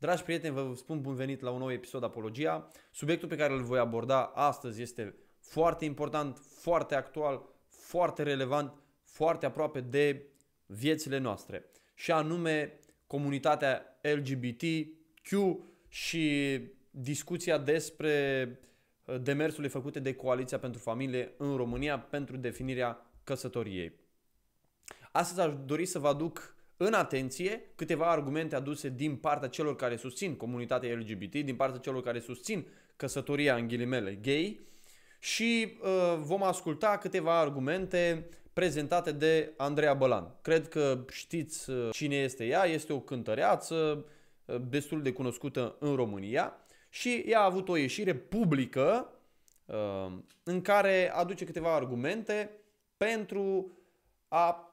Dragi prieteni, vă spun bun venit la un nou episod Apologia. Subiectul pe care îl voi aborda astăzi este foarte important, foarte actual, foarte relevant, foarte aproape de viețile noastre. Și anume comunitatea LGBTQ și discuția despre uh, demersurile făcute de Coaliția pentru Familie în România pentru definirea căsătoriei. Astăzi aș dori să vă aduc în atenție, câteva argumente aduse din partea celor care susțin comunitatea LGBT, din partea celor care susțin căsătoria în ghilimele gay și uh, vom asculta câteva argumente prezentate de Andreea Bălan. Cred că știți uh, cine este ea, este o cântăreață uh, destul de cunoscută în România și ea a avut o ieșire publică uh, în care aduce câteva argumente pentru a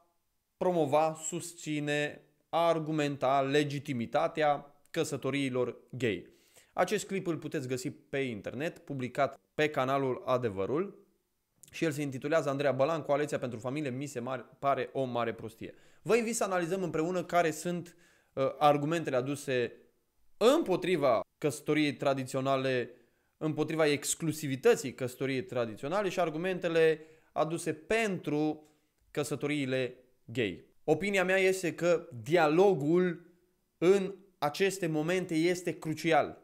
promova, susține, a argumenta legitimitatea căsătoriilor gay. Acest clip îl puteți găsi pe internet, publicat pe canalul Adevărul, și el se intitulează Andreea Bălan, Coaleția pentru Familie, mi se mare, pare o mare prostie. Vă invit să analizăm împreună care sunt uh, argumentele aduse împotriva căsătoriei tradiționale, împotriva exclusivității căsătoriei tradiționale și argumentele aduse pentru căsătoriile gay. Opinia mea este că dialogul în aceste momente este crucial.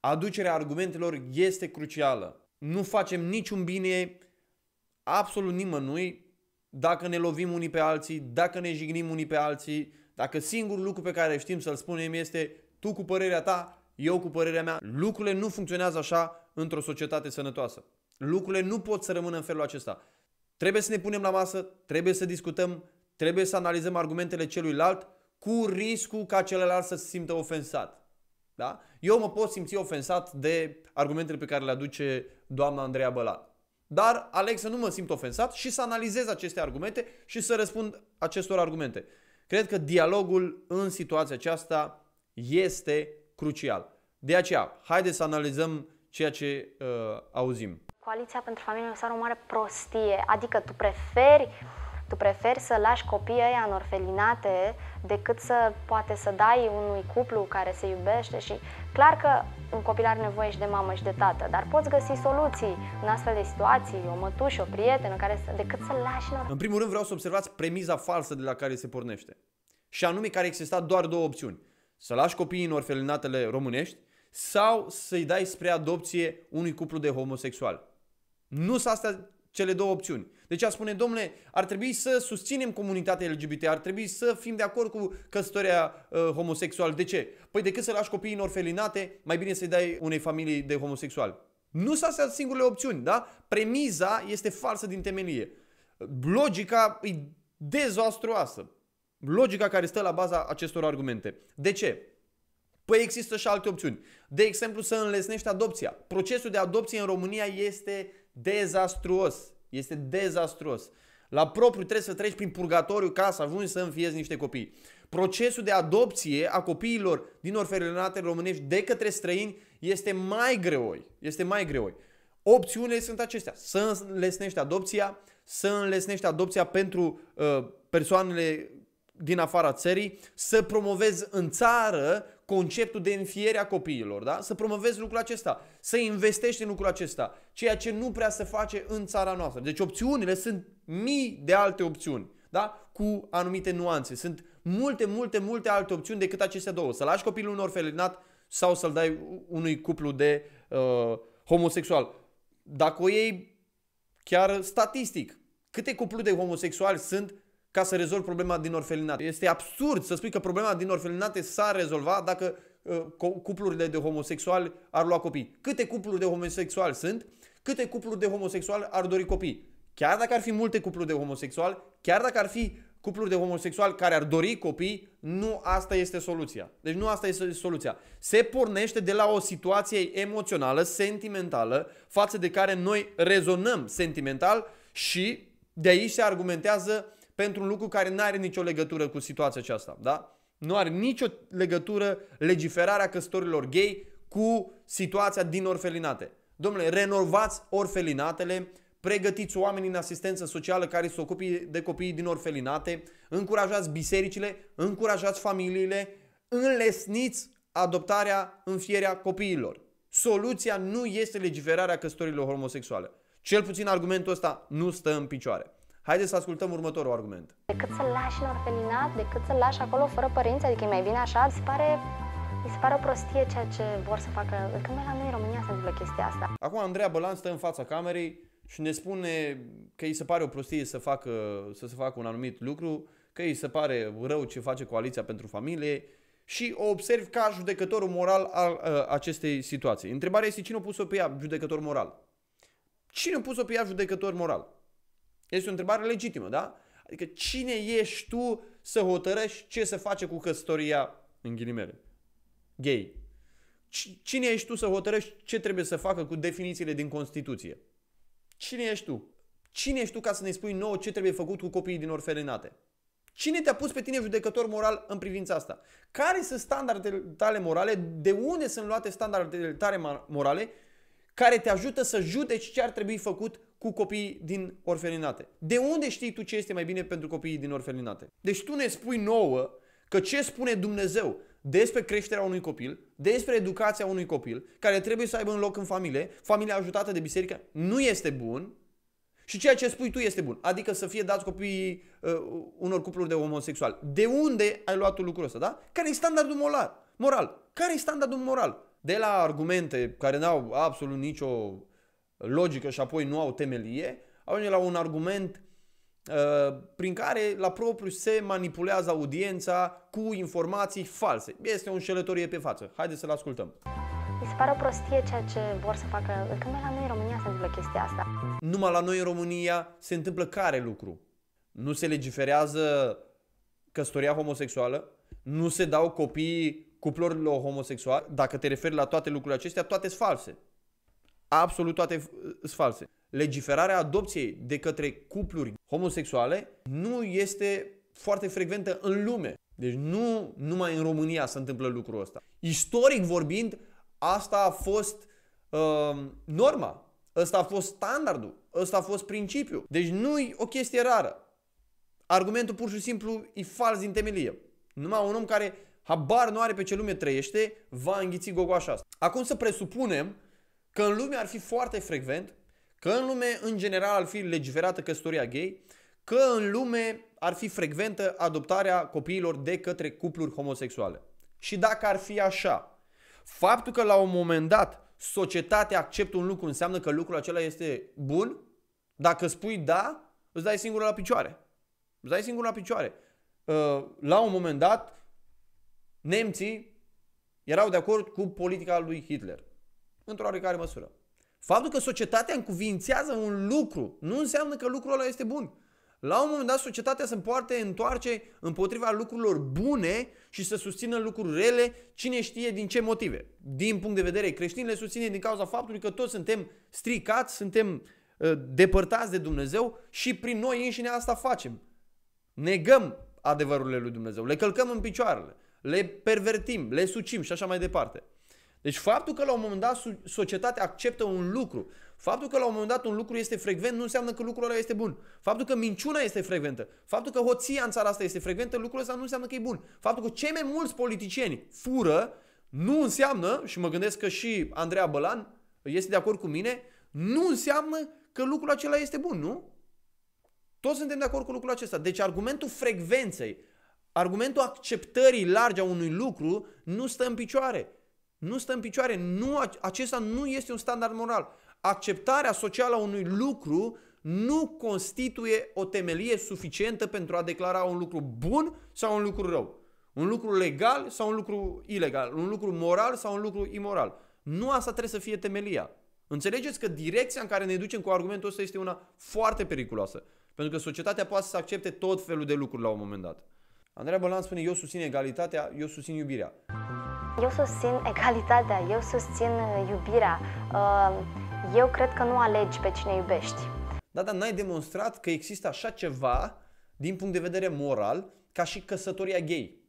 Aducerea argumentelor este crucială. Nu facem niciun bine absolut nimănui dacă ne lovim unii pe alții, dacă ne jignim unii pe alții, dacă singurul lucru pe care știm să-l spunem este tu cu părerea ta, eu cu părerea mea. Lucrurile nu funcționează așa într-o societate sănătoasă. Lucrurile nu pot să rămână în felul acesta. Trebuie să ne punem la masă, trebuie să discutăm, trebuie să analizăm argumentele celuilalt cu riscul ca celălalt să se simtă ofensat. Da? Eu mă pot simți ofensat de argumentele pe care le aduce doamna Andreea Bălan. Dar aleg să nu mă simt ofensat și să analizez aceste argumente și să răspund acestor argumente. Cred că dialogul în situația aceasta este crucial. De aceea, haideți să analizăm ceea ce uh, auzim. Coaliția pentru familie înseamnă o mare prostie, adică tu preferi tu preferi să lași copiii ăia în orfelinate decât să poate să dai unui cuplu care se iubește și clar că un copil are nevoie și de mamă și de tată, dar poți găsi soluții în astfel de situații, o mătușă, o prietenă care să, decât să lași în În primul rând vreau să observați premiza falsă de la care se pornește. Și anume care exista doar două opțiuni. Să lași copiii în orfelinatele românești sau să-i dai spre adopție unui cuplu de homosexuali. Nu sunt astea cele două opțiuni. Deci a spune, domnule, ar trebui să susținem comunitatea LGBT, ar trebui să fim de acord cu căsătoria uh, homosexuală. De ce? Păi decât să lași copiii în orfelinate, mai bine să-i dai unei familii de homosexuali. Nu sunt astea singurele opțiuni, da? Premiza este falsă din temelie. Logica e dezastruoasă. Logica care stă la baza acestor argumente. De ce? Păi există și alte opțiuni. De exemplu, să înlesnești adopția. Procesul de adopție în România este dezastruos. Este dezastruos. La propriu trebuie să treci prin purgatoriu ca să ajungi să înfiezi niște copii. Procesul de adopție a copiilor din orfelinate românești de către străini este mai greoi. Este mai greoi. Opțiunile sunt acestea. Să înlesnești adopția, să înlesnești adopția pentru uh, persoanele din afara țării, să promovezi în țară conceptul de înfiere a copiilor, da? să promovezi lucrul acesta, să investești în lucrul acesta, ceea ce nu prea se face în țara noastră. Deci opțiunile sunt mii de alte opțiuni, da? cu anumite nuanțe. Sunt multe, multe, multe alte opțiuni decât acestea două. Să lași copilul în orfelinat sau să-l dai unui cuplu de uh, homosexual. Dacă o iei chiar statistic, câte cupluri de homosexuali sunt ca să rezolvi problema din orfelinat. Este absurd să spui că problema din orfelinate s a rezolvat dacă uh, cuplurile de homosexuali ar lua copii. Câte cupluri de homosexuali sunt? Câte cupluri de homosexuali ar dori copii? Chiar dacă ar fi multe cupluri de homosexuali, chiar dacă ar fi cupluri de homosexuali care ar dori copii, nu asta este soluția. Deci nu asta este soluția. Se pornește de la o situație emoțională, sentimentală, față de care noi rezonăm sentimental și de aici se argumentează pentru un lucru care nu are nicio legătură cu situația aceasta, da? Nu are nicio legătură legiferarea căsătorilor gay cu situația din orfelinate. Domnule, renovați orfelinatele, pregătiți oamenii în asistență socială care se ocupe de copiii din orfelinate, încurajați bisericile, încurajați familiile, înlesniți adoptarea, înfierea copiilor. Soluția nu este legiferarea căsătorilor homosexuale. Cel puțin argumentul ăsta nu stă în picioare. Haideți să ascultăm următorul argument. Decât să-l lași în orfelinat, decât să-l lași acolo fără părinți, adică e mai bine așa, se pare mi se pare o prostie ceea ce vor să facă. Că mai la noi în România se întâmplă chestia asta. Acum Andreea Bălan stă în fața camerei și ne spune că îi se pare o prostie să, facă, să se facă un anumit lucru, că îi se pare rău ce face Coaliția pentru Familie și o observ ca judecătorul moral al uh, acestei situații. Întrebarea este cine a pus-o pe ea judecător moral? Cine a pus-o pe ea judecător moral? Este o întrebare legitimă, da? Adică cine ești tu să hotărăști ce să face cu căsătoria, în ghilimele, gay? Cine ești tu să hotărăști ce trebuie să facă cu definițiile din Constituție? Cine ești tu? Cine ești tu ca să ne spui nouă ce trebuie făcut cu copiii din orfelinate? Cine te-a pus pe tine judecător moral în privința asta? Care sunt standardele tale morale? De unde sunt luate standardele tale morale care te ajută să judeci ce ar trebui făcut cu copiii din orfelinate. De unde știi tu ce este mai bine pentru copiii din orfelinate? Deci tu ne spui nouă că ce spune Dumnezeu despre creșterea unui copil, despre educația unui copil, care trebuie să aibă un loc în familie, familia ajutată de biserică, nu este bun și ceea ce spui tu este bun. Adică să fie dați copiii uh, unor cupluri de homosexual. De unde ai luat tu lucrul ăsta, da? Care e standardul moral? moral? Care e standardul moral? De la argumente care n-au absolut nicio logică și apoi nu au temelie, ajunge la un argument uh, prin care la propriu se manipulează audiența cu informații false. Este o înșelătorie pe față. Haideți să-l ascultăm. Mi se pare o prostie ceea ce vor să facă. Că la noi în România se întâmplă chestia asta. Numai la noi în România se întâmplă care lucru? Nu se legiferează căsătoria homosexuală? Nu se dau copii cuplorilor homosexuale? Dacă te referi la toate lucrurile acestea, toate sunt false absolut toate uh, sunt false. Legiferarea adopției de către cupluri homosexuale nu este foarte frecventă în lume. Deci nu numai în România se întâmplă lucrul ăsta. Istoric vorbind, asta a fost uh, norma, ăsta a fost standardul, ăsta a fost principiul. Deci nu e o chestie rară. Argumentul pur și simplu e fals din temelie. Numai un om care habar nu are pe ce lume trăiește va înghiți gogoașa asta. Acum să presupunem că în lume ar fi foarte frecvent, că în lume în general ar fi legiferată căsătoria gay, că în lume ar fi frecventă adoptarea copiilor de către cupluri homosexuale. Și dacă ar fi așa, faptul că la un moment dat societatea acceptă un lucru înseamnă că lucrul acela este bun? Dacă spui da, îți dai singur la picioare. Îți dai singur la picioare. Uh, la un moment dat, nemții erau de acord cu politica lui Hitler într-o oarecare măsură. Faptul că societatea încuvințează un lucru nu înseamnă că lucrul ăla este bun. La un moment dat societatea se poate întoarce împotriva lucrurilor bune și să susțină lucruri rele, cine știe din ce motive. Din punct de vedere creștin le susține din cauza faptului că toți suntem stricați, suntem ă, depărtați de Dumnezeu și prin noi înșine asta facem. Negăm adevărurile lui Dumnezeu, le călcăm în picioarele, le pervertim, le sucim și așa mai departe. Deci faptul că la un moment dat societatea acceptă un lucru, faptul că la un moment dat un lucru este frecvent nu înseamnă că lucrul ăla este bun. Faptul că minciuna este frecventă, faptul că hoția în țara asta este frecventă, lucrul ăsta nu înseamnă că e bun. Faptul că cei mai mulți politicieni fură nu înseamnă, și mă gândesc că și Andreea Bălan este de acord cu mine, nu înseamnă că lucrul acela este bun, nu? Toți suntem de acord cu lucrul acesta. Deci argumentul frecvenței, argumentul acceptării largi a unui lucru nu stă în picioare. Nu stă în picioare. Nu, acesta nu este un standard moral. Acceptarea socială a unui lucru nu constituie o temelie suficientă pentru a declara un lucru bun sau un lucru rău. Un lucru legal sau un lucru ilegal. Un lucru moral sau un lucru imoral. Nu asta trebuie să fie temelia. Înțelegeți că direcția în care ne ducem cu argumentul ăsta este una foarte periculoasă. Pentru că societatea poate să accepte tot felul de lucruri la un moment dat. Andreea Bălan spune, eu susțin egalitatea, eu susțin iubirea. Eu susțin egalitatea, eu susțin uh, iubirea. Uh, eu cred că nu alegi pe cine iubești. Da, dar n-ai demonstrat că există așa ceva din punct de vedere moral ca și căsătoria gay.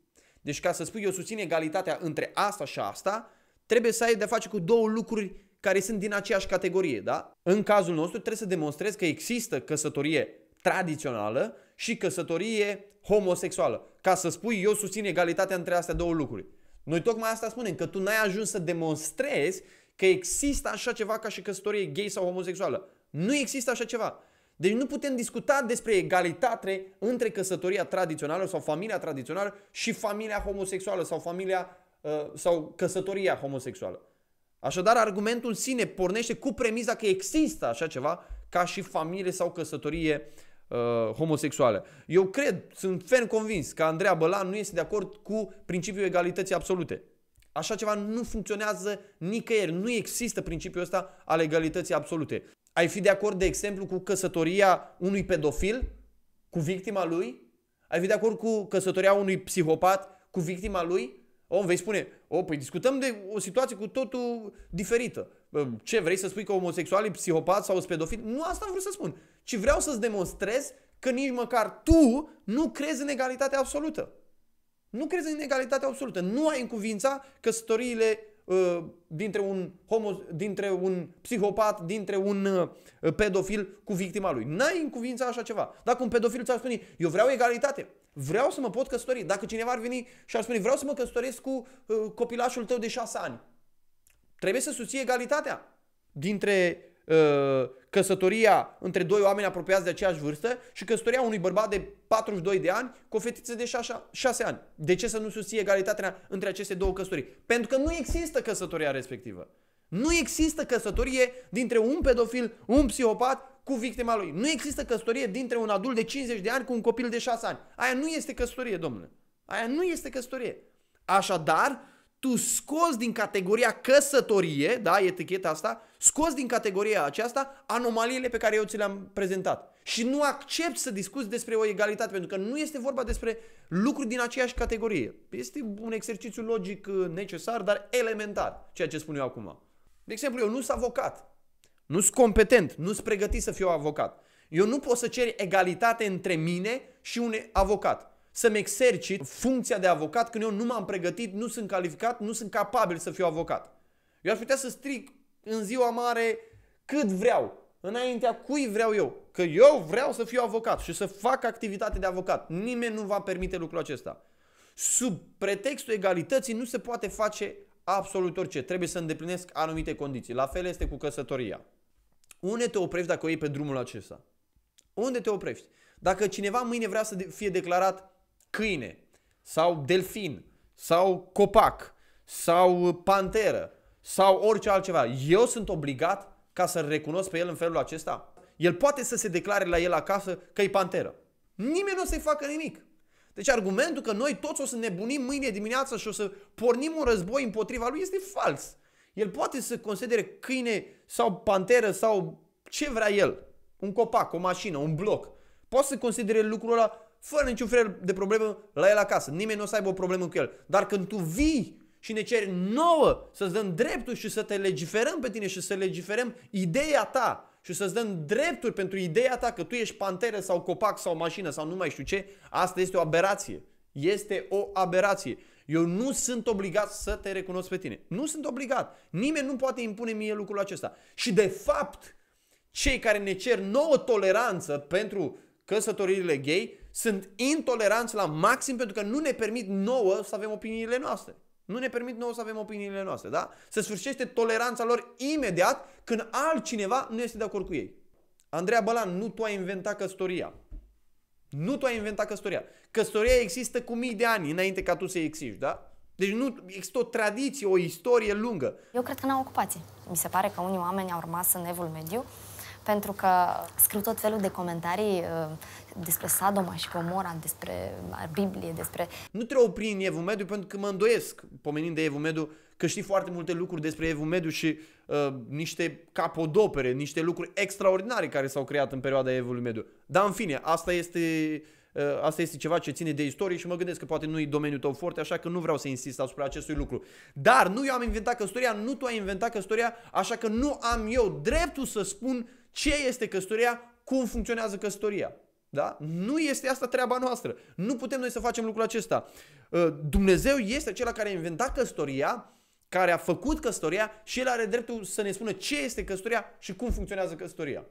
Deci ca să spui eu susțin egalitatea între asta și asta, trebuie să ai de face cu două lucruri care sunt din aceeași categorie, da? În cazul nostru trebuie să demonstrezi că există căsătorie tradițională și căsătorie homosexuală. Ca să spui eu susțin egalitatea între astea două lucruri. Noi tocmai asta spunem, că tu n-ai ajuns să demonstrezi că există așa ceva ca și căsătorie gay sau homosexuală. Nu există așa ceva. Deci nu putem discuta despre egalitate între căsătoria tradițională sau familia tradițională și familia homosexuală sau familia uh, sau căsătoria homosexuală. Așadar, argumentul în sine pornește cu premiza că există așa ceva ca și familie sau căsătorie uh, uh, Eu cred, sunt ferm convins că Andreea Bălan nu este de acord cu principiul egalității absolute. Așa ceva nu funcționează nicăieri. Nu există principiul ăsta al egalității absolute. Ai fi de acord, de exemplu, cu căsătoria unui pedofil cu victima lui? Ai fi de acord cu căsătoria unui psihopat cu victima lui? O, vei spune, o, păi discutăm de o situație cu totul diferită ce vrei să spui că e psihopat sau pedofili? Nu asta am vrut să spun, ci vreau să-ți demonstrez că nici măcar tu nu crezi în egalitatea absolută. Nu crezi în egalitatea absolută. Nu ai cuvința căsătoriile uh, ă, dintre un, homo, dintre un psihopat, dintre un uh, pedofil cu victima lui. N-ai cuvința așa ceva. Dacă un pedofil ți-ar spune, eu vreau egalitate, vreau să mă pot căsători. Dacă cineva ar veni și ar spune, vreau să mă căsătoresc cu uh, copilașul tău de șase ani, Trebuie să susții egalitatea dintre uh, căsătoria între doi oameni apropiați de aceeași vârstă și căsătoria unui bărbat de 42 de ani cu o fetiță de 6, 6 ani. De ce să nu susții egalitatea între aceste două căsătorii? Pentru că nu există căsătoria respectivă. Nu există căsătorie dintre un pedofil, un psihopat cu victima lui. Nu există căsătorie dintre un adult de 50 de ani cu un copil de 6 ani. Aia nu este căsătorie, domnule. Aia nu este căsătorie. Așadar, tu scoți din categoria căsătorie, da, eticheta asta, scoți din categoria aceasta anomaliile pe care eu ți le-am prezentat. Și nu accept să discuți despre o egalitate, pentru că nu este vorba despre lucruri din aceeași categorie. Este un exercițiu logic uh, necesar, dar elementar, ceea ce spun eu acum. De exemplu, eu nu sunt avocat, nu sunt competent, nu sunt pregătit să fiu avocat. Eu nu pot să cer egalitate între mine și un avocat să-mi exercit funcția de avocat când eu nu m-am pregătit, nu sunt calificat, nu sunt capabil să fiu avocat. Eu aș putea să stric în ziua mare cât vreau, înaintea cui vreau eu. Că eu vreau să fiu avocat și să fac activitate de avocat. Nimeni nu va permite lucrul acesta. Sub pretextul egalității nu se poate face absolut orice. Trebuie să îndeplinesc anumite condiții. La fel este cu căsătoria. Unde te oprești dacă o iei pe drumul acesta? Unde te oprești? Dacă cineva mâine vrea să fie declarat câine sau delfin sau copac sau uh, panteră sau orice altceva. Eu sunt obligat ca să-l recunosc pe el în felul acesta? El poate să se declare la el acasă că e panteră. Nimeni nu o să-i facă nimic. Deci argumentul că noi toți o să ne bunim mâine dimineață și o să pornim un război împotriva lui este fals. El poate să considere câine sau panteră sau ce vrea el, un copac, o mașină, un bloc. Poate să considere lucrul ăla fără niciun fel de problemă la el acasă. Nimeni nu o să aibă o problemă cu el. Dar când tu vii și ne ceri nouă să-ți dăm dreptul și să te legiferăm pe tine și să legiferăm ideea ta și să-ți dăm drepturi pentru ideea ta că tu ești panteră sau copac sau mașină sau nu mai știu ce, asta este o aberație. Este o aberație. Eu nu sunt obligat să te recunosc pe tine. Nu sunt obligat. Nimeni nu poate impune mie lucrul acesta. Și de fapt, cei care ne cer nouă toleranță pentru căsătoririle gay sunt intoleranți la maxim pentru că nu ne permit nouă să avem opiniile noastre. Nu ne permit nouă să avem opiniile noastre, da? Se sfârșește toleranța lor imediat când altcineva nu este de acord cu ei. Andreea Bălan, nu tu ai inventat căsătoria. Nu tu ai inventat căsătoria. Căsătoria există cu mii de ani înainte ca tu să exiști, da? Deci nu există o tradiție, o istorie lungă. Eu cred că n-au ocupație. Mi se pare că unii oameni au rămas în evul mediu pentru că scriu tot felul de comentarii uh, despre Sadoma și Gomora, despre Biblie, despre... Nu te opri în Evu Mediu pentru că mă îndoiesc, pomenind de Evu Mediu, că știi foarte multe lucruri despre Evu Mediu și uh, niște capodopere, niște lucruri extraordinare care s-au creat în perioada Evului Mediu. Dar în fine, asta este uh, asta este ceva ce ține de istorie și mă gândesc că poate nu e domeniul tău foarte, așa că nu vreau să insist asupra acestui lucru. Dar nu eu am inventat căsătoria, nu tu ai inventat căsătoria, așa că nu am eu dreptul să spun ce este căsătoria, cum funcționează căsătoria. Da? Nu este asta treaba noastră. Nu putem noi să facem lucrul acesta. Uh, Dumnezeu este acela care a inventat căsătoria, care a făcut căsătoria și el are dreptul să ne spună ce este căsătoria și cum funcționează căsătoria.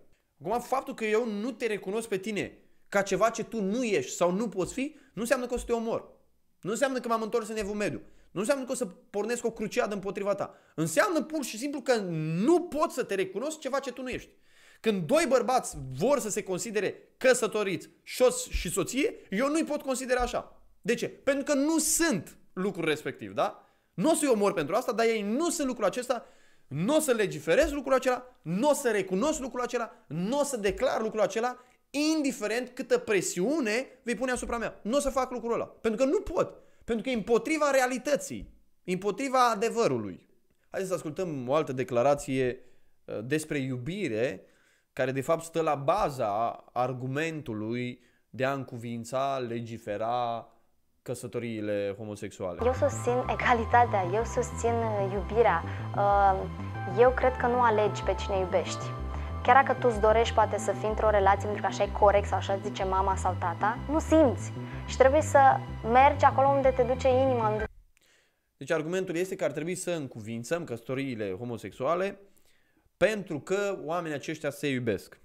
Acum, faptul că eu nu te recunosc pe tine ca ceva ce tu nu ești sau nu poți fi, nu înseamnă că o să te omor. Nu înseamnă că m-am întors în evul mediu. Nu înseamnă că o să pornesc o cruciadă împotriva ta. Înseamnă pur și simplu că nu pot să te recunosc ceva ce tu nu ești. Când doi bărbați vor să se considere căsătoriți, șos și soție, eu nu-i pot considera așa. De ce? Pentru că nu sunt lucrul respectiv, da? Nu o să-i omor pentru asta, dar ei nu sunt lucrul acesta, nu o să legiferez lucrul acela, nu o să recunosc lucrul acela, nu o să declar lucrul acela, indiferent câtă presiune vei pune asupra mea. Nu o să fac lucrul ăla, pentru că nu pot, pentru că e împotriva realității, împotriva adevărului. Haideți să ascultăm o altă declarație uh, despre iubire care de fapt stă la baza argumentului de a încuvința, legifera căsătoriile homosexuale. Eu susțin egalitatea, eu susțin uh, iubirea. Uh, eu cred că nu alegi pe cine iubești. Chiar dacă tu îți dorești poate să fii într-o relație pentru că așa e corect sau așa zice mama sau tata, nu simți și trebuie să mergi acolo unde te duce inima. Deci argumentul este că ar trebui să încuvințăm căsătoriile homosexuale pentru că oamenii aceștia se iubesc.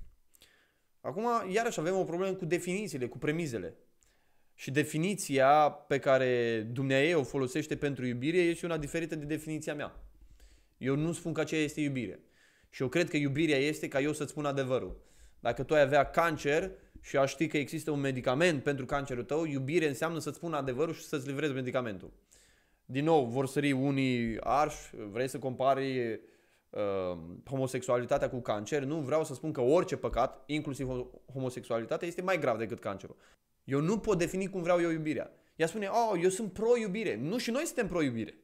Acum, iarăși avem o problemă cu definițiile, cu premizele. Și definiția pe care Dumnezeu o folosește pentru iubire este una diferită de definiția mea. Eu nu spun că aceea este iubire. Și eu cred că iubirea este ca eu să-ți spun adevărul. Dacă tu ai avea cancer și aș ști că există un medicament pentru cancerul tău, iubire înseamnă să-ți spun adevărul și să-ți livrezi medicamentul. Din nou, vor sări unii arși, vrei să compari uh, homosexualitatea cu cancer, nu vreau să spun că orice păcat, inclusiv homosexualitatea, este mai grav decât cancerul. Eu nu pot defini cum vreau eu iubirea. Ea spune, oh, eu sunt pro-iubire. Nu, și noi suntem pro-iubire.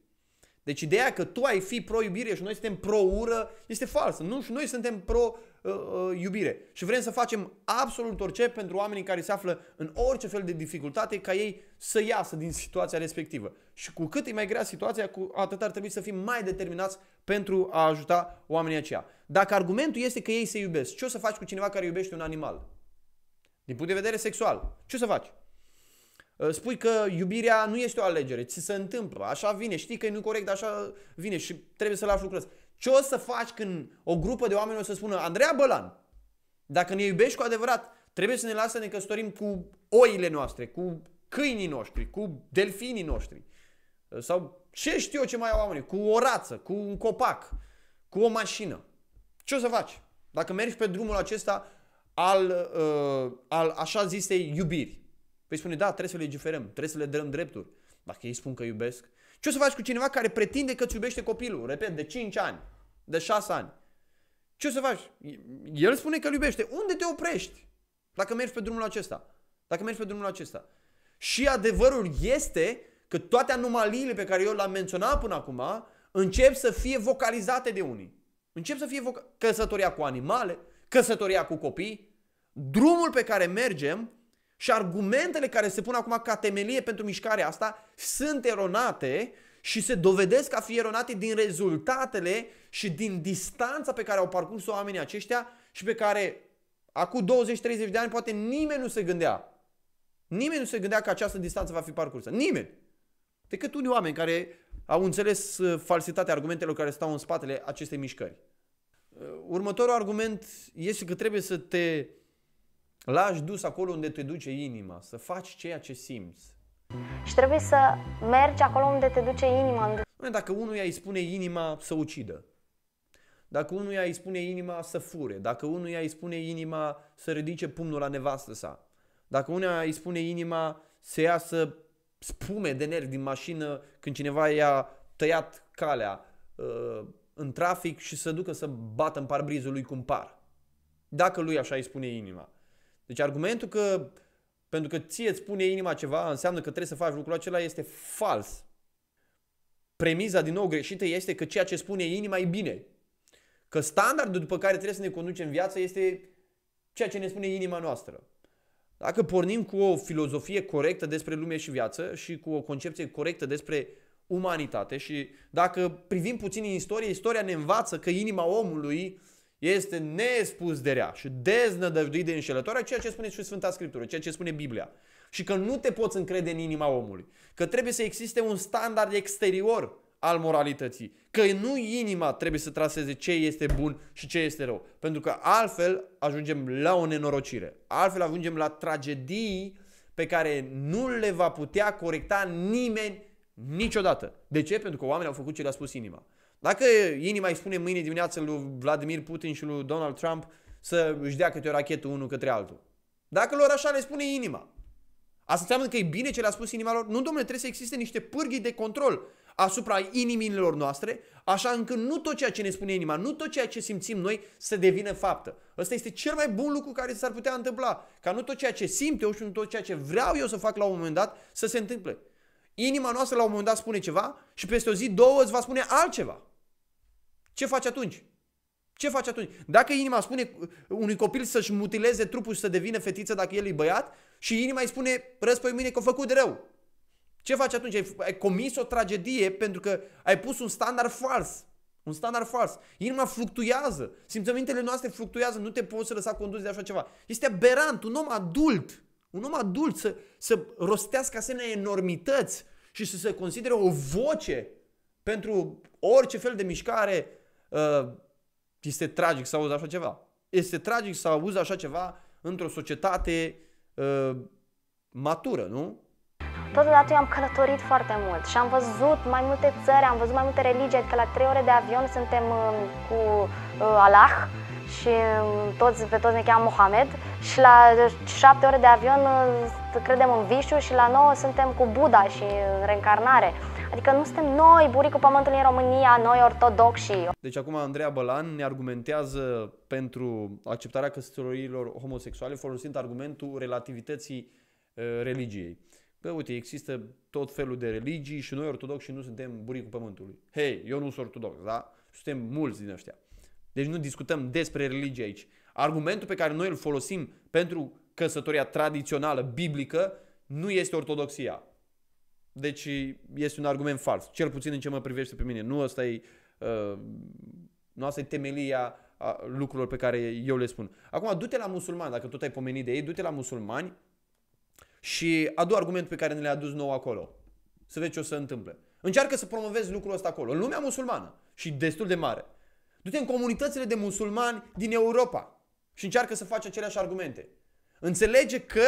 Deci ideea că tu ai fi pro-iubire și noi suntem pro-ură este falsă. Nu, și noi suntem pro-iubire. Uh, uh, și vrem să facem absolut orice pentru oamenii care se află în orice fel de dificultate ca ei să iasă din situația respectivă. Și cu cât e mai grea situația, cu atât ar trebui să fim mai determinați pentru a ajuta oamenii aceia. Dacă argumentul este că ei se iubesc, ce o să faci cu cineva care iubește un animal? Din punct de vedere sexual, ce o să faci? Uh, spui că iubirea nu este o alegere, ți se întâmplă, așa vine, știi că e nu corect, așa vine și trebuie să lași lucrăți. Ce o să faci când o grupă de oameni o să spună, Andreea Bălan, dacă ne iubești cu adevărat, trebuie să ne lasă să ne căsătorim cu oile noastre, cu câinii noștri, cu delfinii noștri. Uh, sau ce știu eu ce mai au oamenii, cu o rață, cu un copac, cu o mașină. Ce o să faci? Dacă mergi pe drumul acesta al, uh, al așa zisei iubiri. Păi spune, da, trebuie să le legiferăm, trebuie să le dăm drepturi. Dacă ei spun că iubesc, ce o să faci cu cineva care pretinde că îți iubește copilul, repet, de 5 ani, de 6 ani? Ce o să faci? El spune că îl iubește. Unde te oprești? Dacă mergi pe drumul acesta. Dacă mergi pe drumul acesta. Și adevărul este că toate anomaliile pe care eu le-am menționat până acum încep să fie vocalizate de unii. Încep să fie voca- căsătoria cu animale, căsătoria cu copii. Drumul pe care mergem și argumentele care se pun acum ca temelie pentru mișcarea asta sunt eronate și se dovedesc a fi eronate din rezultatele și din distanța pe care au parcurs oamenii aceștia și pe care acum 20-30 de ani poate nimeni nu se gândea. Nimeni nu se gândea că această distanță va fi parcursă. Nimeni. Decât unii oameni care au înțeles uh, falsitatea argumentelor care stau în spatele acestei mișcări. Uh, următorul argument este că trebuie să te Lași dus acolo unde te duce inima, să faci ceea ce simți. Și trebuie să mergi acolo unde te duce inima. Dacă unuia îi spune inima să ucidă, dacă unuia îi spune inima să fure, dacă unuia îi spune inima să ridice pumnul la nevastă sa, dacă unuia îi spune inima să iasă spume de nervi din mașină când cineva i-a tăiat calea uh, în trafic și să ducă să bată în parbrizul lui cum par. Dacă lui așa îi spune inima. Deci argumentul că pentru că ție îți pune inima ceva, înseamnă că trebuie să faci lucrul acela, este fals. Premiza, din nou, greșită este că ceea ce spune inima e bine. Că standardul după care trebuie să ne conducem viața este ceea ce ne spune inima noastră. Dacă pornim cu o filozofie corectă despre lume și viață și cu o concepție corectă despre umanitate și dacă privim puțin în istorie, istoria ne învață că inima omului este nespus de rea și deznădăjduit de înșelătoare, ceea ce spune și Sfânta Scriptură, ceea ce spune Biblia. Și că nu te poți încrede în inima omului. Că trebuie să existe un standard exterior al moralității. Că nu inima trebuie să traseze ce este bun și ce este rău. Pentru că altfel ajungem la o nenorocire. Altfel ajungem la tragedii pe care nu le va putea corecta nimeni niciodată. De ce? Pentru că oamenii au făcut ce le-a spus inima. Dacă inima îi spune mâine dimineață lui Vladimir Putin și lui Donald Trump să își dea câte o rachetă unul către altul. Dacă lor așa le spune inima. Asta înseamnă că e bine ce le-a spus inima lor? Nu, domnule, trebuie să existe niște pârghii de control asupra inimilor noastre, așa încât nu tot ceea ce ne spune inima, nu tot ceea ce simțim noi să devină faptă. Ăsta este cel mai bun lucru care s-ar putea întâmpla, ca nu tot ceea ce simt eu și nu tot ceea ce vreau eu să fac la un moment dat să se întâmple. Inima noastră la un moment dat spune ceva și peste o zi, două îți va spune altceva. Ce faci atunci? Ce faci atunci? Dacă inima spune unui copil să-și mutileze trupul și să devină fetiță dacă el e băiat și inima îi spune răspăi mâine că a făcut de rău. Ce faci atunci? Ai, ai comis o tragedie pentru că ai pus un standard fals. Un standard fals. Inima fluctuează. Simțămintele noastre fluctuează. Nu te poți lăsa condus de așa ceva. Este aberant. Un om adult, un om adult să, să rostească asemenea enormități și să se considere o voce pentru orice fel de mișcare Uh, este tragic să auzi așa ceva. Este tragic să auzi așa ceva într-o societate uh, matură, nu? Totodată eu am călătorit foarte mult și am văzut mai multe țări, am văzut mai multe religii, adică la trei ore de avion suntem uh, cu Allah și toți, pe toți ne cheamă Mohamed și la șapte ore de avion credem în vișu și la nouă suntem cu Buddha și în reîncarnare. Adică nu suntem noi, buricul pământului în România, noi ortodoxi. Deci acum Andreea Bălan ne argumentează pentru acceptarea căsătoriilor homosexuale folosind argumentul relativității uh, religiei. Bă, uite, există tot felul de religii și noi ortodoxi nu suntem buricul pământului. Hei, eu nu sunt ortodox, da? Suntem mulți din ăștia. Deci nu discutăm despre religie aici. Argumentul pe care noi îl folosim pentru căsătoria tradițională, biblică, nu este ortodoxia. Deci este un argument fals, cel puțin în ce mă privește pe mine. Nu asta e, uh, nu asta e temelia a lucrurilor pe care eu le spun. Acum, du-te la musulmani, dacă tot ai pomenit de ei, du-te la musulmani și adu argumentul pe care ne le-a adus nou acolo. Să vezi ce o să întâmple. Încearcă să promovezi lucrul ăsta acolo, în lumea musulmană și destul de mare. Du-te în comunitățile de musulmani din Europa și încearcă să faci aceleași argumente. Înțelege că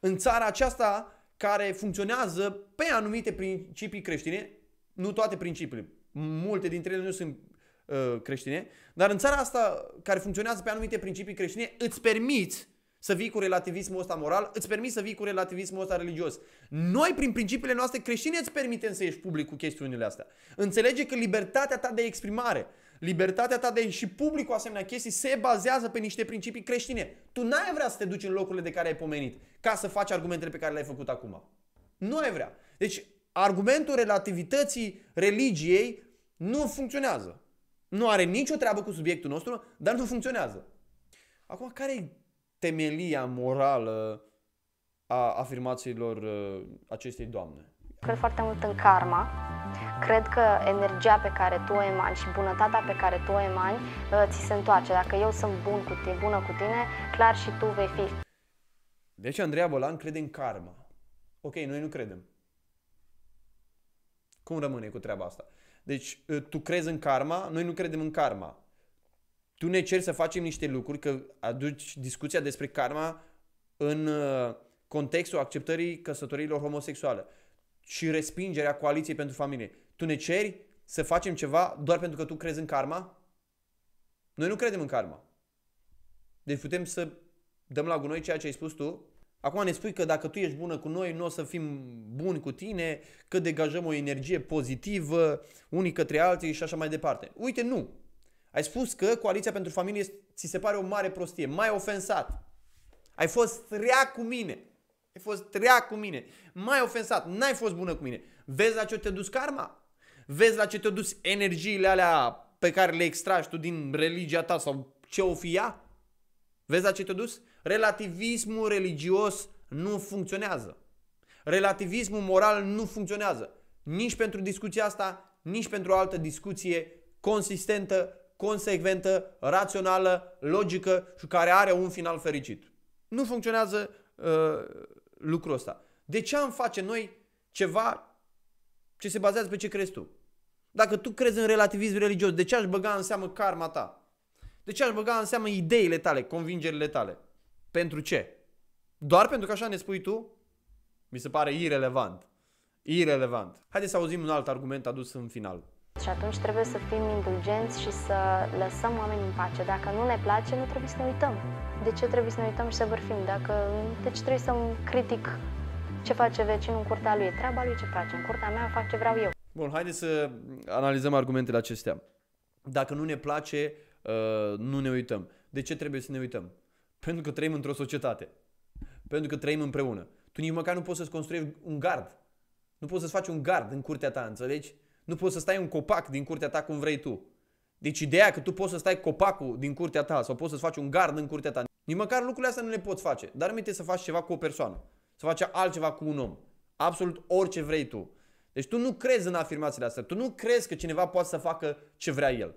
în țara aceasta care funcționează pe anumite principii creștine, nu toate principiile, multe dintre ele nu sunt uh, creștine, dar în țara asta care funcționează pe anumite principii creștine, îți permiți să vii cu relativismul ăsta moral, îți permiți să vii cu relativismul ăsta religios. Noi, prin principiile noastre creștine, îți permitem să ieși public cu chestiunile astea. Înțelege că libertatea ta de exprimare, libertatea ta de și public cu asemenea chestii se bazează pe niște principii creștine. Tu n-ai vrea să te duci în locurile de care ai pomenit ca să faci argumentele pe care le-ai făcut acum. Nu ai vrea. Deci argumentul relativității religiei nu funcționează. Nu are nicio treabă cu subiectul nostru, dar nu funcționează. Acum, care e temelia morală a afirmațiilor uh, acestei doamne? Cred foarte mult în karma. Cred că energia pe care tu o emani și bunătatea pe care tu o emani uh, ți se întoarce. Dacă eu sunt bun cu tine, bună cu tine, clar și tu vei fi. Deci Andreea Bolan crede în karma. Ok, noi nu credem. Cum rămâne cu treaba asta? Deci ă, tu crezi în karma, noi nu credem în karma. Tu ne ceri să facem niște lucruri, că aduci discuția despre karma în ă, contextul acceptării căsătorilor homosexuale și respingerea coaliției pentru familie. Tu ne ceri să facem ceva doar pentru că tu crezi în karma? Noi nu credem în karma. Deci putem să dăm la gunoi ceea ce ai spus tu Acum ne spui că dacă tu ești bună cu noi, nu o să fim buni cu tine, că degajăm o energie pozitivă unii către alții și așa mai departe. Uite, nu! Ai spus că Coaliția pentru Familie ți se pare o mare prostie, mai ofensat. Ai fost rea cu mine. Ai fost rea cu mine. Mai ofensat. N-ai fost bună cu mine. Vezi la ce te-a dus karma? Vezi la ce te-a dus energiile alea pe care le extragi tu din religia ta sau ce o fi ea? Vezi la ce te dus? Relativismul religios nu funcționează. Relativismul moral nu funcționează. Nici pentru discuția asta, nici pentru o altă discuție consistentă, consecventă, rațională, logică și care are un final fericit. Nu funcționează uh, lucrul ăsta. De ce am face noi ceva ce se bazează pe ce crezi tu? Dacă tu crezi în relativism religios, de ce aș băga în seamă karma ta? De ce aș băga în seamă ideile tale, convingerile tale? Pentru ce? Doar pentru că așa ne spui tu? Mi se pare irelevant. Irelevant. Haideți să auzim un alt argument adus în final. Și atunci trebuie să fim indulgenți și să lăsăm oamenii în pace. Dacă nu ne place, nu trebuie să ne uităm. De ce trebuie să ne uităm și să vârfim? Dacă, de deci ce trebuie să critic ce face vecinul în curtea lui? E treaba lui ce face. În curtea mea fac ce vreau eu. Bun, haideți să analizăm argumentele acestea. Dacă nu ne place, Uh, nu ne uităm. De ce trebuie să ne uităm? Pentru că trăim într-o societate. Pentru că trăim împreună. Tu nici măcar nu poți să-ți construiești un gard. Nu poți să-ți faci un gard în curtea ta, înțelegi? Nu poți să stai un copac din curtea ta cum vrei tu. Deci ideea că tu poți să stai copacul din curtea ta sau poți să-ți faci un gard în curtea ta, nici măcar lucrurile astea nu le poți face. Dar nu să faci ceva cu o persoană, să faci altceva cu un om, absolut orice vrei tu. Deci tu nu crezi în afirmațiile astea, tu nu crezi că cineva poate să facă ce vrea el.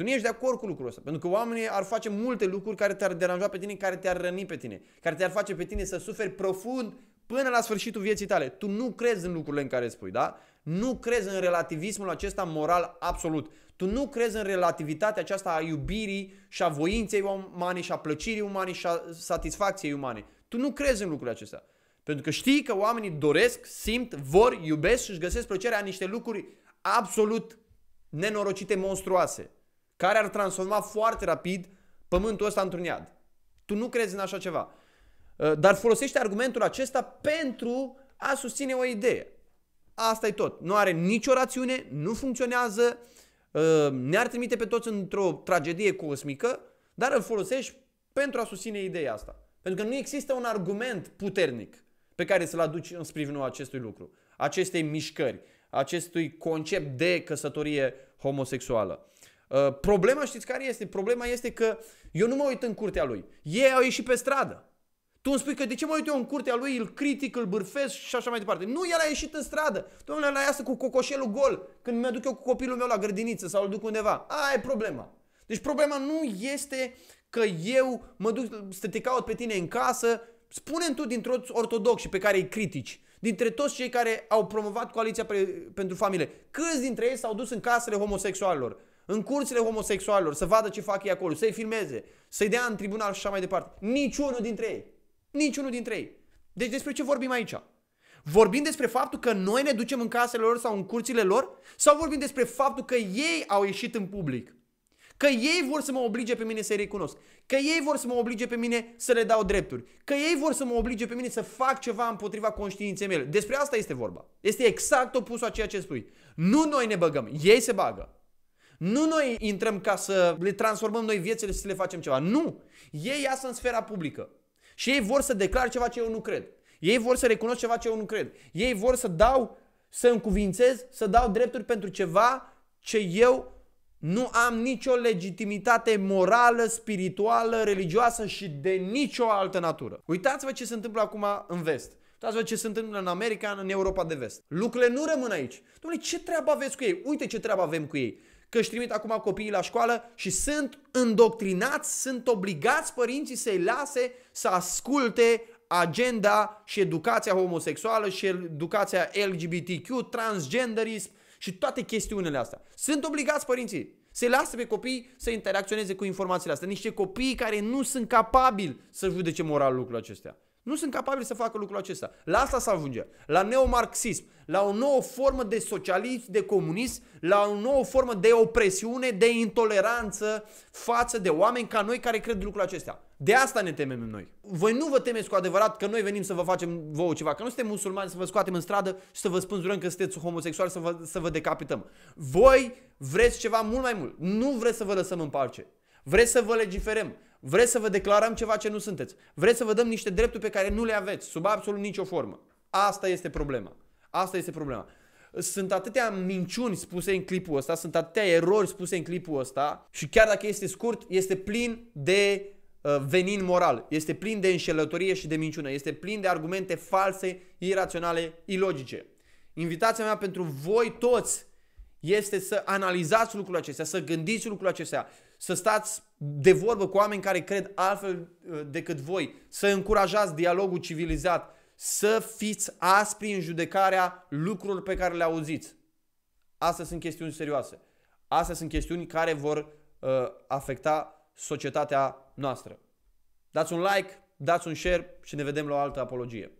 Tu nu ești de acord cu lucrul ăsta, pentru că oamenii ar face multe lucruri care te-ar deranja pe tine, care te-ar răni pe tine, care te-ar face pe tine să suferi profund până la sfârșitul vieții tale. Tu nu crezi în lucrurile în care spui, da? Nu crezi în relativismul acesta moral absolut. Tu nu crezi în relativitatea aceasta a iubirii și a voinței umane și a plăcirii umane și a satisfacției umane. Tu nu crezi în lucrurile acestea. Pentru că știi că oamenii doresc, simt, vor, iubesc și își găsesc plăcerea în niște lucruri absolut nenorocite, monstruoase care ar transforma foarte rapid pământul ăsta într-un iad. Tu nu crezi în așa ceva. Uh, dar folosește argumentul acesta pentru a susține o idee. Asta e tot. Nu are nicio rațiune, nu funcționează, uh, ne-ar trimite pe toți într-o tragedie cosmică, dar îl folosești pentru a susține ideea asta. Pentru că nu există un argument puternic pe care să-l aduci în sprijinul acestui lucru, acestei mișcări, acestui concept de căsătorie homosexuală. Uh, problema știți care este? Problema este că eu nu mă uit în curtea lui. Ei au ieșit pe stradă. Tu îmi spui că de ce mă uit eu în curtea lui, îl critic, îl bârfesc și așa mai departe. Nu, el a ieșit în stradă. Domnule, la iasă cu cocoșelul gol când mă duc eu cu copilul meu la grădiniță sau îl duc undeva. Aia e problema. Deci problema nu este că eu mă duc să te caut pe tine în casă. Spune-mi tu dintre ortodoxi pe care îi critici, dintre toți cei care au promovat Coaliția pentru Familie, câți dintre ei s-au dus în casele homosexualilor? în curțile homosexualilor, să vadă ce fac ei acolo, să-i filmeze, să-i dea în tribunal și așa mai departe. Niciunul dintre ei. Niciunul dintre ei. Deci despre ce vorbim aici? Vorbim despre faptul că noi ne ducem în casele lor sau în curțile lor? Sau vorbim despre faptul că ei au ieșit în public? Că ei vor să mă oblige pe mine să-i recunosc. Că ei vor să mă oblige pe mine să le dau drepturi. Că ei vor să mă oblige pe mine să fac ceva împotriva conștiinței mele. Despre asta este vorba. Este exact opusul a ceea ce spui. Nu noi ne băgăm, ei se bagă. Nu noi intrăm ca să le transformăm noi viețile și să le facem ceva. Nu! Ei iasă în sfera publică. Și ei vor să declar ceva ce eu nu cred. Ei vor să recunosc ceva ce eu nu cred. Ei vor să dau, să încuvințez, să dau drepturi pentru ceva ce eu nu am nicio legitimitate morală, spirituală, religioasă și de nicio altă natură. Uitați-vă ce se întâmplă acum în vest. Uitați-vă ce se întâmplă în America, în Europa de vest. Lucrurile nu rămân aici. Dom'le, ce treabă aveți cu ei? Uite ce treabă avem cu ei că își trimit acum copiii la școală și sunt îndoctrinați, sunt obligați părinții să-i lase să asculte agenda și educația homosexuală și educația LGBTQ, transgenderism și toate chestiunile astea. Sunt obligați părinții să lasă pe copii să interacționeze cu informațiile astea. Niște copii care nu sunt capabili să judece moral lucrul acestea. Nu sunt capabili să facă lucrul acesta. La asta s-a ajunge. La neomarxism, la o nouă formă de socialism, de comunism, la o nouă formă de opresiune, de intoleranță față de oameni ca noi care cred lucrul acesta. De asta ne temem noi. Voi nu vă temeți cu adevărat că noi venim să vă facem vouă ceva, că nu suntem musulmani să vă scoatem în stradă și să vă spânzurăm că sunteți homosexuali să vă, să vă decapităm. Voi vreți ceva mult mai mult. Nu vreți să vă lăsăm în pace. Vreți să vă legiferăm, Vreți să vă declarăm ceva ce nu sunteți. Vreți să vă dăm niște drepturi pe care nu le aveți, sub absolut nicio formă. Asta este problema. Asta este problema. Sunt atâtea minciuni spuse în clipul ăsta, sunt atâtea erori spuse în clipul ăsta și chiar dacă este scurt, este plin de uh, venin moral, este plin de înșelătorie și de minciună, este plin de argumente false, iraționale, ilogice. Invitația mea pentru voi toți este să analizați lucrul acestea, să gândiți lucrul acestea, să stați de vorbă cu oameni care cred altfel uh, decât voi, să încurajați dialogul civilizat, să fiți aspri în judecarea lucrurilor pe care le auziți. Astea sunt chestiuni serioase. Astea sunt chestiuni care vor uh, afecta societatea noastră. Dați un like, dați un share și ne vedem la o altă apologie.